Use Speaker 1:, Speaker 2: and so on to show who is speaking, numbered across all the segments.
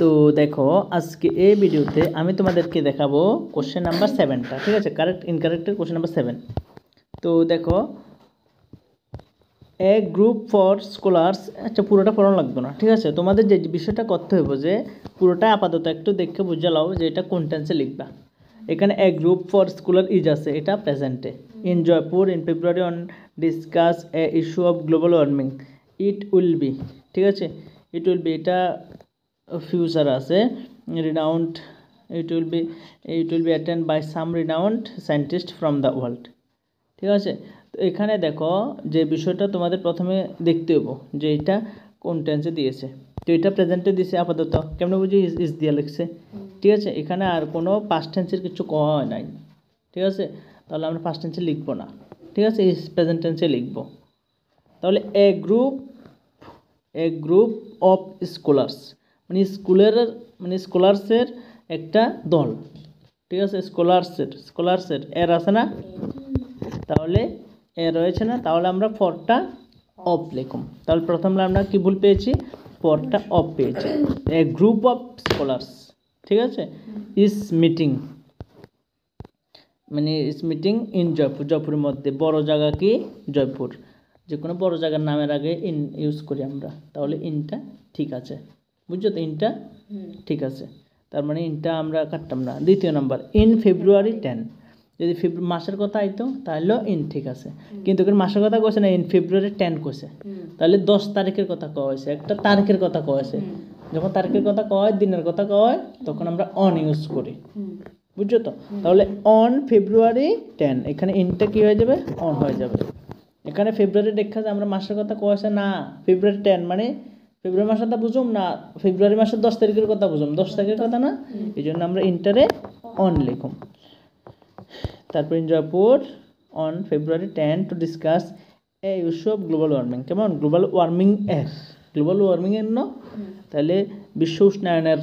Speaker 1: তো দেখো আজকে এই ভিডিওতে আমি তোমাদেরকে দেখাবো কোশ্চেন নাম্বার সেভেনটা ঠিক আছে কারেক্ট ইনকারেক্টের কোশ্চেন নাম্বার সেভেন তো দেখো এ গ্রুপ ফর স্কলার্স আচ্ছা পুরোটা পড়ানো লাগবে না ঠিক আছে তোমাদের যে বিষয়টা করতে হইব যে পুরোটা আপাতত একটু দেখে বুঝে লাও যে এটা কোন টেন্সে লিখবা এখানে a group for scholar is আছে এটা প্রেজেন্টে in Jaipur in February on discuss a issue of global warming it will be ঠিক আছে ইট উইল বি এটা future as a renowned it will be it will be attended by some renowned scientist from the world ঠিক আছে তো এখানে দেখো যে বিষয়টা তোমাদের প্রথমে দেখতে হবো যে এটা কোন টেন্সে দিয়েছে তো এটা প্রেজেন্টে দিয়েছে আপাতত কেমন বুঝি ইস দিয়ে লিখছে ঠিক আছে এখানে আর কোনো পাস্ট টেন্সের কিছু কওয়া হয় নাই ঠিক আছে তাহলে আমরা পাস্ট টেন্সে লিখবো না ঠিক আছে ইস প্রেজেন্ট টেন্সে লিখবো তাহলে a group a group of scholars মানে স্কুলের মানে স্কলার্সের একটা দল ঠিক আছে স্কলার্সের স্কলার্সের এর আছে না তাহলে এ রয়েছে না তাহলে আমরা ফরটা অফ লিখুম তাহলে প্রথম আমরা কি ভুল পেয়েছি ফরটা অফ পেয়েছি এ গ্রুপ অফ স্কলার্স ঠিক আছে ইস মিটিং মানে ইস মিটিং ইন জয়পুর জয়পুরের মধ্যে বড় জায়গা কি জয়পুর যে কোনো বড় জায়গার নামের আগে ইন ইউজ করি আমরা তাহলে ইনটা ঠিক আছে বুঝছো তো ইনটা ঠিক আছে তার মানে ইনটা আমরা কাটতাম না দ্বিতীয় নাম্বার ইন ফেব্রুয়ারি টেন যদি মাসের কথা আইতো তাহলেও ইন ঠিক আছে কিন্তু মাসের কথা কইছে না ইন ফেব্রুয়ারি টেন কইছে তাহলে দশ তারিখের কথা কওয়া হয়েছে একটা তারিখের কথা কয়েছে যখন তারিখের কথা কয় দিনের কথা কয় তখন আমরা অন ইউজ করি বুঝছো তো তাহলে অন ফেব্রুয়ারি টেন এখানে ইনটা কি হয়ে যাবে অন হয়ে যাবে এখানে ফেব্রুয়ারি দেখা যায় আমরা মাসের কথা কয়েছে না ফেব্রুয়ারি টেন মানে ফেব্রুয়ারি মাসটা বুঝুম না ফেব্রুয়ারি মাসের দশ তারিখের কথা বুঝুম দশ তারিখের কথা না এই জন্য আমরা ইন্টারে অন লিখুম তারপর Indrapur on February ten to discuss a issue of global warming কেমন গ্লোবাল ওয়ার্মিং এর গ্লোবাল ওয়ার্মিং এর ন তাহলে বিশ্ব উষ্ণায়নের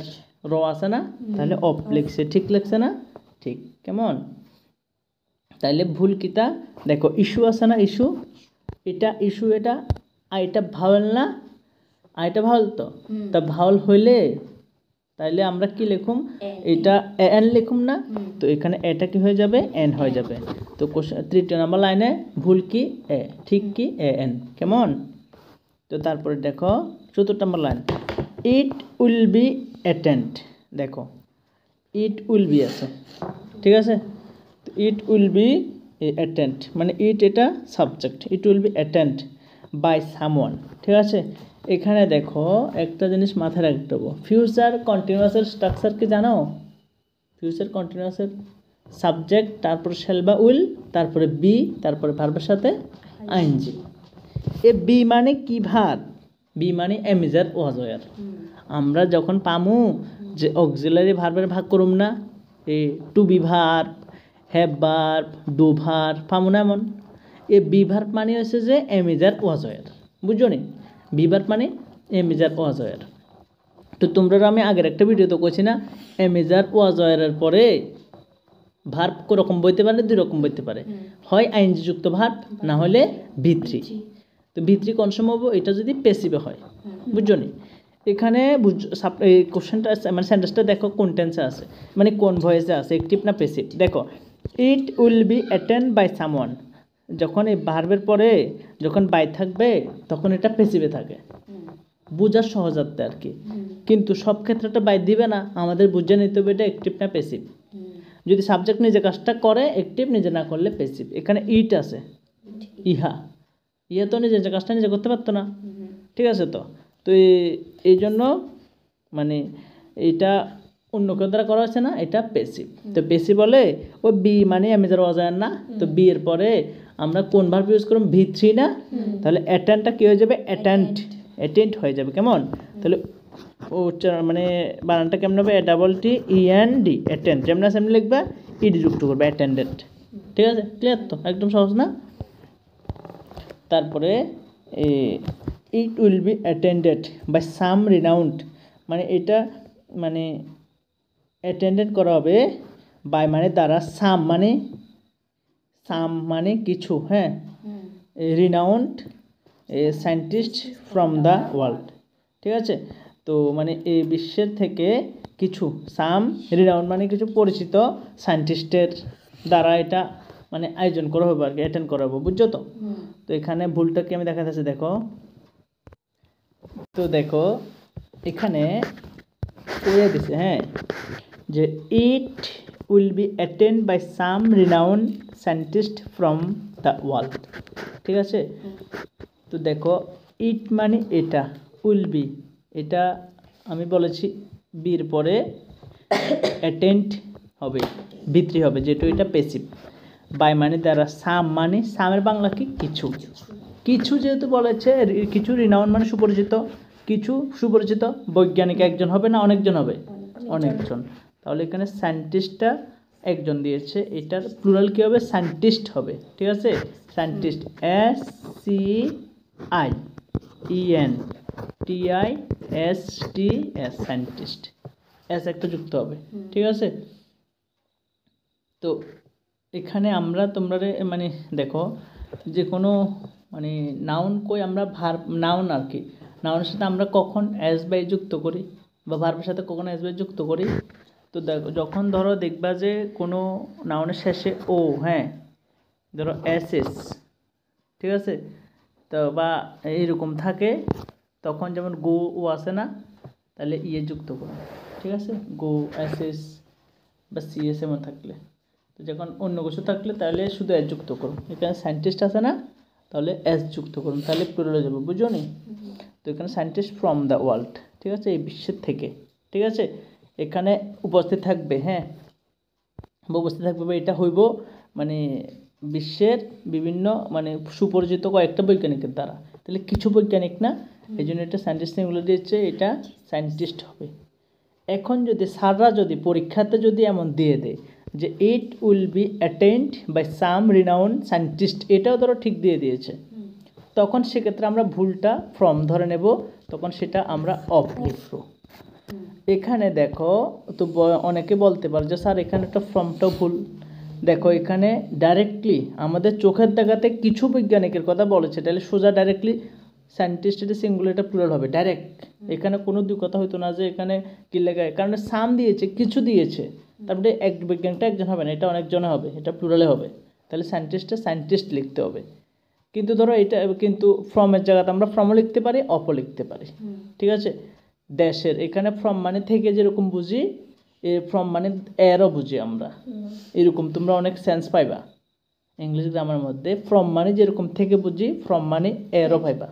Speaker 1: র আছে না তাহলে অফ লিখছে ঠিক লিখছে না ঠিক কেমন তাহলে ভুল কিতা দেখো ইস্যু আছে না ইস্যু এটা ইস্যু এটা আর এটা ভাবেন না আর এটা ভাওল তো তা ভাওল হইলে তাইলে আমরা কি লিখুম এটা এন লিখুম না তো এখানে এটা কি হয়ে যাবে এন হয়ে যাবে তো তৃতীয় নম্বর লাইনে ভুল কি এ ঠিক কি এ এন কেমন তো তারপরে দেখো চতুর্থ number line it will be attend দেখো ইট উইল বি আছে ঠিক আছে ইট উইল বি অ্যাটেন্ড মানে ইট এটা subject it will be attend by someone ঠিক আছে এখানে দেখো একটা জিনিস মাথায় রাখতে দেবো ফিউচার কন্টিনিউয়াসের স্ট্রাকচার কি জানো ফিউচার কন্টিনিউয়াসের সাবজেক্ট তারপরে শেল বা উইল তারপরে বি তারপরে ভার্বের সাথে আইনজি এ বি মানে কি ভাত বি মানে এমিজার ওয়াজয়ার আমরা যখন পামু যে অক্সিলারি ভার্বের ভাগ করুম না এ to be verb have verb do verb পামু না এমন এ বিভার মানে হচ্ছে যে এ ওয়াজয়ের বুঝছো নি বিভার মানে এ ওয়াজয়ের তো তোমরা আমি আগের একটা ভিডিওতে কইছি না এ ওয়াজয়ের পরে ভার্ব কোরকম বইতে পারে দুই রকম বইতে পারে হয় আইনযুক্ত ভার্ব না হলে ভিত্রি তো ভিত্রি কোন সম্ভব এটা যদি পেসিভে হয় বুঝছো নি এখানে এই কোশ্চেনটা মানে সেন্টেন্সটা দেখো কোন টেন্সে আছে মানে কোন ভয়েসে আছে একটিভ না পেসিভ দেখো it will be attend by someone যখন এই ভার্বের পরে যখন বাই থাকবে তখন এটা পেসিভে থাকে বোঝার সহজার্থে আর কি কিন্তু সব ক্ষেত্রে তো বাই দিবে না আমাদের বুঝে নিতে হবে এটা অ্যাক্টিভ না পেসিভ যদি সাবজেক্ট নিজে কাজটা করে অ্যাক্টিভ নিজে না করলে পেসিভ এখানে ইট আছে ইহা ইহা তো নিজে কাজটা নিজে করতে পারতো না ঠিক আছে তো তো এই জন্য মানে এটা অন্য কেউ দ্বারা করা হচ্ছে না এটা পেসিভ তো পেসিভ বলে ও বি মানে আমি যারা অজায়ন না তো বি এর পরে আমরা কোন ভার্ব ইউজ করব ভি থ্রি না তাহলে অ্যাটেন্টটা কী হয়ে যাবে অ্যাটেন্ট অ্যাটেন্ট হয়ে যাবে কেমন তাহলে ও উচ্চারণ মানে বানানটা কেমন হবে double T E N D attend যেমন সেমনি লিখবে ইডি e, যুক্ত করবে অ্যাটেন্ডেন্ট ঠিক আছে ক্লিয়ার তো একদম সহজ না তারপরে it will be attended by some renowned মানে এটা মানে অ্যাটেন্ডেড করা হবে বাই মানে দ্বারা সাম মানে সাম মানে কিছু হ্যাঁ renowned scientist from the world ঠিক আছে তো মানে এই বিশ্বের থেকে কিছু সাম রিনাউন্ড মানে কিছু পরিচিত সায়েন্টিস্টের দ্বারা এটা মানে আয়োজন করা হবে আর কি অ্যাটেন্ড করা হবে বুঝছো তো তো এখানে ভুলটা কি আমি দেখা যাচ্ছে দেখো তো দেখো এখানে দিছে হ্যাঁ যে ইট will be attained by some renowned scientist from the world ঠিক আছে তো দেখো ইট মানে এটা উইল বি এটা আমি বলেছি বির পরে অ্যাটেন্ড হবে ভিত্রি হবে যেহেতু এটা পেসিভ বাই মানে দ্বারা সাম মানে সামের বাংলা কি কিছু কিছু যেহেতু বলেছে কিছু রিনাউন মানে সুপরিচিত কিছু সুপরিচিত বৈজ্ঞানিক একজন হবে না অনেকজন হবে অনেকজন তাহলে এখানে সায়েন্টিস্টটা একজন দিয়েছে এটার প্লুরাল কী হবে সায়েন্টিস্ট হবে ঠিক আছে scientist S C I E N I S T S scientist S একটা যুক্ত হবে ঠিক আছে তো এখানে আমরা তোমরা মানে দেখো যে কোনো মানে নাউন কই আমরা ভার নাউন আর কি নাউনের সাথে আমরা কখন অ্যাস বাই যুক্ত করি বা ভার্বের সাথে কখন অ্যাস বাই যুক্ত করি তো যখন ধরো দেখবা যে কোনো নাউনের শেষে ও হ্যাঁ ধরো এস এস ঠিক আছে তো বা এরকম থাকে তখন যেমন গো ও আসে না তাহলে ইয়ে যুক্ত করো ঠিক আছে গো এস এস বা সিএস এমন থাকলে তো যখন অন্য কিছু থাকলে তাহলে শুধু এস যুক্ত করুন এখানে সায়েন্টিস্ট আসে না তাহলে এস যুক্ত করুন তাহলে প্লুরাল যাবে বুঝো নি তো এখানে সায়েন্টিস্ট ফ্রম দ্য ওয়ার্ল্ড ঠিক আছে এই বিশ্বের থেকে ঠিক আছে এখানে উপস্থিত থাকবে হ্যাঁ উপস্থিত থাকবে এটা হইব মানে বিশ্বের বিভিন্ন মানে সুপরিচিত কয়েকটা বৈজ্ঞানিকের দ্বারা তাহলে কিছু বৈজ্ঞানিক না এই জন্য এটা সায়েন্টিস্ট এগুলো দিয়েছে এটা সায়েন্টিস্ট হবে এখন যদি সাররা যদি পরীক্ষাতে যদি এমন দিয়ে দেয় যে it will be attend by some renown scientist এটাও ধরো ঠিক দিয়ে দিয়েছে তখন সেক্ষেত্রে আমরা ভুলটা ফ্রম ধরে নেব তখন সেটা আমরা অফ লিখব এখানে দেখো তো অনেকে বলতে পারো যে স্যার এখানে একটা ফর্মটা ভুল দেখো এখানে ডাইরেক্টলি আমাদের চোখের দেখাতে কিছু বৈজ্ঞানিকের কথা বলেছে তাহলে সোজা ডাইরেক্টলি সায়েন্টিস্ট এটা সিঙ্গুলারটা হবে ডাইরেক্ট এখানে কোনো দুই কথা হইতো না যে এখানে কি লেখা কারণ সাম দিয়েছে কিছু দিয়েছে তারপরে এক বিজ্ঞানটা একজন হবে না এটা অনেকজনে হবে এটা প্লুরালে হবে তাহলে সায়েন্টিস্টে সায়েন্টিস্ট লিখতে হবে কিন্তু ধরো এটা কিন্তু ফ্রমের জায়গাতে আমরা ফ্রমও লিখতে পারি অপও লিখতে পারি ঠিক আছে দেশের এখানে ফ্রম মানে থেকে যেরকম বুঝি এ ফ্রম মানে এরও বুঝি আমরা এরকম তোমরা অনেক সেন্স পাইবা ইংলিশ গ্রামের মধ্যে ফ্রম মানে যেরকম থেকে বুঝি ফ্রম মানে এরও পাইবা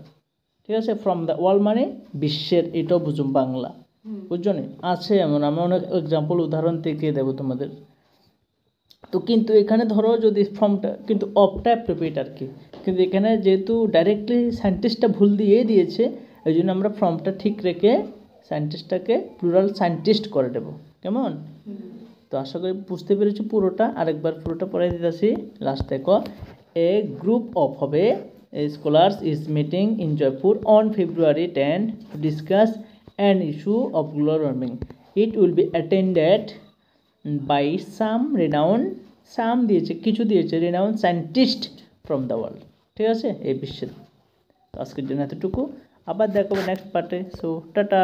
Speaker 1: ঠিক আছে ফ্রম দ্য ওয়ার্ল্ড মানে বিশ্বের এটাও বুঝুম বাংলা বুঝছো নি আছে এমন আমি অনেক এক্সাম্পল উদাহরণ থেকে দেবো তোমাদের তো কিন্তু এখানে ধরো যদি ফর্মটা কিন্তু অপটা অ্যাপ্রোপ্রিয়েট আর কি কিন্তু এখানে যেহেতু ডাইরেক্টলি সায়েন্টিস্টটা ভুল দিয়ে দিয়েছে এই জন্য আমরা ফর্মটা ঠিক রেখে সায়েন্টিস্টটাকে প্লুরাল সায়েন্টিস্ট করে দেব কেমন তো আশা করি বুঝতে পেরেছি পুরোটা আরেকবার পুরোটা পড়াই দিতেছি লাস্ট দেখো এ গ্রুপ অফ হবে scholars is meeting in Jaipur on February ten to discuss an issue of global warming it will be attended by some renowned some দিয়েছে কিছু দিয়েছে renowned scientist from the world ঠিক আছে এই বিশ্বের আজকের জন্য এতটুকু আবার দেখাবো নেক্সট পার্টে সো টাটা